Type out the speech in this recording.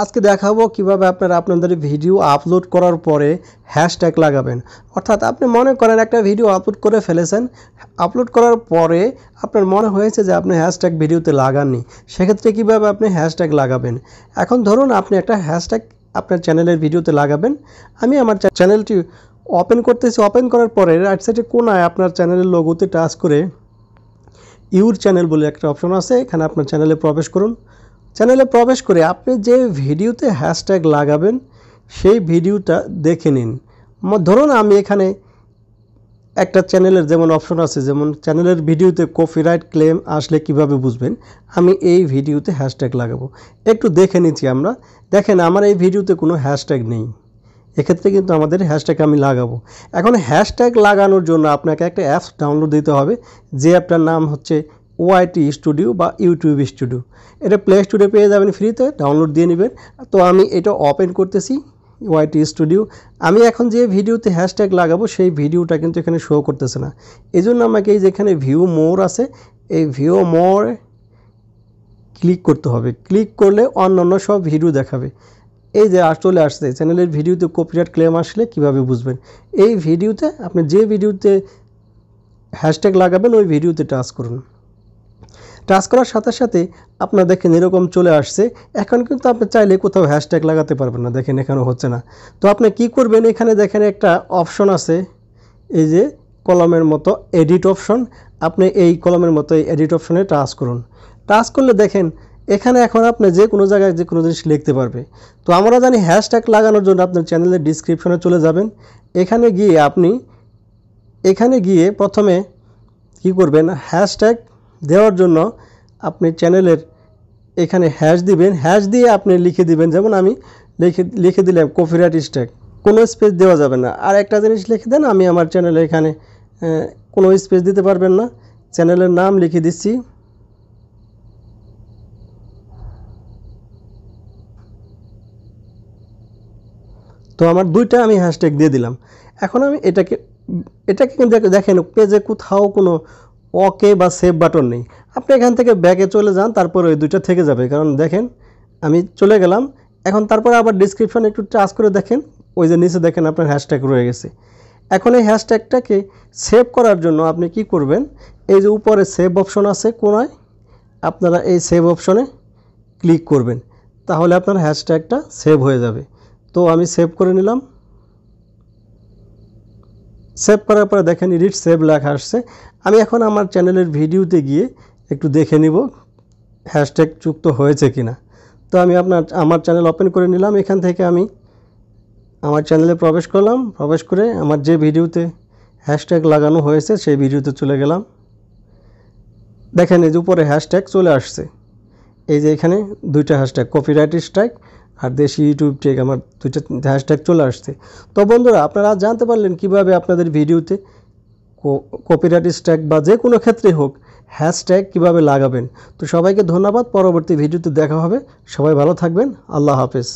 আজকে দেখাবো কিভাবে আপনারা আপনাদের ভিডিও আপলোড করার পরে হ্যাশট্যাগ লাগাবেন অর্থাৎ আপনি মনে করেন একটা ভিডিও আপলোড করে ফেলেছেন আপলোড করার পরে আপনার মনে হয়েছে যে আপনি হ্যাশট্যাগ ভিডিওতে লাগাননি সেক্ষেত্রে কিভাবে আপনি হ্যাশট্যাগ লাগাবেন এখন ধরুন আপনি একটা হ্যাশট্যাগ আপনার চ্যানেলের ভিডিওতে লাগাবেন আমি আমার চ্যানেলটি ওপেন করতেছি ওপেন করার পরে রাইট সাইডে কোনায় আপনার চ্যানেলের লোগোতে টাচ করে ইউর চ্যানেল বলে একটা অপশন আছে এখানে আপনার চ্যানেলে প্রবেশ করুন চ্যানেলে প্রবেশ করে আপনি যে ভিডিওতে হ্যাশট্যাগ লাগাবেন সেই ভিডিওটা দেখে নিন ধরুন আমি এখানে একটা চ্যানেলের যেমন অপশন আছে যেমন চ্যানেলের ভিডিওতে কপিরাইট ক্লেম আসলে কিভাবে বুঝবেন আমি এই ভিডিওতে হ্যাশট্যাগ লাগাবো একটু দেখে নিচ্ছি আমরা দেখেন আমার এই ভিডিওতে কোনো হ্যাশট্যাগ নেই এক্ষেত্রে কিন্তু আমাদের হ্যাশট্যাগ আমি লাগাবো এখন হ্যাশট্যাগ লাগানোর জন্য আপনাকে একটা অ্যাপস ডাউনলোড দিতে হবে যে অ্যাপটার নাম হচ্ছে ওয়াইটি স্টুডিও বা ইউটিউব স্টুডিও এটা প্লে স্টুডিও পেয়ে যাবেন ফ্রিতে ডাউনলোড দিয়ে নেবেন তো আমি এটা ওপেন করতেছি ওয়াইটি স্টুডিও আমি এখন যে ভিডিওতে হ্যাশট্যাগ লাগাবো সেই ভিডিওটা কিন্তু এখানে শো করতেছে না এই জন্য আমাকে এই যেখানে ভিউ মোর আছে এই ভিউ মোর ক্লিক করতে হবে ক্লিক করলে অন্যান্য সব ভিডিও দেখাবে এই যে চলে আসছে চ্যানেলের ভিডিওতে কপিরাইট ক্লেম আসলে কিভাবে বুঝবেন এই ভিডিওতে আপনি যে ভিডিওতে হ্যাশট্যাগ লাগাবেন ওই ভিডিওতে টাচ করুন টাচ করার সাথে সাথে আপনার দেখেন এরকম চলে আসছে এখন কিন্তু আপনি চাইলে কোথাও হ্যাশট্যাগ লাগাতে পারবেন না দেখেন এখানে হচ্ছে না তো আপনি কি করবেন এখানে দেখেন একটা অপশন আছে এই যে কলমের মতো এডিট অপশন আপনি এই কলমের মতো এই এডিট অপশনে টাচ করুন টাচ করলে দেখেন এখানে এখন আপনি যে কোনো জায়গায় যে কোনো জিনিস লিখতে পারবে তো আমরা জানি হ্যাশট্যাগ লাগানোর জন্য আপনার চ্যানেলের ডিসক্রিপশনে চলে যাবেন এখানে গিয়ে আপনি এখানে গিয়ে প্রথমে কি করবেন হ্যাশট্যাগ দেওয়ার জন্য আপনি চ্যানেলের এখানে হ্যাশ দিবেন হ্যাশ দিয়ে আপনি লিখে দিবেন যেমন আমি লিখে লিখে দিলাম কপিরাইট স্ট্যাক কোনো স্পেস দেওয়া যাবে না আর একটা জিনিস লিখে দেন আমি আমার চ্যানেলে এখানে কোনো স্পেস দিতে পারবেন না চ্যানেলের নাম লিখে দিচ্ছি তো আমার দুইটা আমি হ্যাশট্যাগ দিয়ে দিলাম এখন আমি এটাকে এটাকে কিন্তু দেখেন পেজে কোথাও কোনো ওকে বা সেভ বাটন নেই আপনি এখান থেকে ব্যাকে চলে যান তারপর ওই দুইটা থেকে যাবে কারণ দেখেন আমি চলে গেলাম এখন তারপরে আবার ডিসক্রিপশন একটু টাচ করে দেখেন ওই যে নিচে দেখেন আপনার হ্যাশট্যাগ রয়ে গেছে এখন এই হ্যাশট্যাগটাকে সেভ করার জন্য আপনি কি করবেন এই যে উপরে সেভ অপশন আছে কোনায় আপনারা এই সেভ অপশনে ক্লিক করবেন তাহলে আপনার হ্যাশট্যাগটা সেভ হয়ে যাবে তো আমি সেভ করে নিলাম সেভ করার পরে দেখেন এডিট সেভ লেখা আসছে আমি এখন আমার চ্যানেলের ভিডিওতে গিয়ে একটু দেখে নিব হ্যাশট্যাগ যুক্ত হয়েছে কি না তো আমি আপনার আমার চ্যানেল ওপেন করে নিলাম এখান থেকে আমি আমার চ্যানেলে প্রবেশ করলাম প্রবেশ করে আমার যে ভিডিওতে হ্যাশট্যাগ লাগানো হয়েছে সেই ভিডিওতে চলে গেলাম দেখেন এই যে উপরে হ্যাশট্যাগ চলে আসছে এই যে এখানে দুইটা হ্যাশট্যাগ কপিরাইট স্ট্রাইক আর দেশি ইউটিউব টেক আমার দুইটা হ্যাশট্যাগ চলে আসছে তো বন্ধুরা আপনারা জানতে পারলেন কিভাবে আপনাদের ভিডিওতে কপিরাইট স্ট্যাগ বা যে কোনো ক্ষেত্রে হোক হ্যাশট্যাগ কীভাবে লাগাবেন তো সবাইকে ধন্যবাদ পরবর্তী ভিডিওতে দেখা হবে সবাই ভালো থাকবেন আল্লাহ হাফেজ